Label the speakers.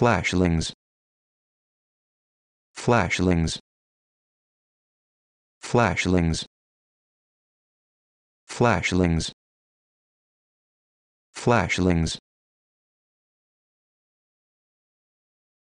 Speaker 1: Flashlings. Flashlings. Flashlings. Flashlings. Flashlings.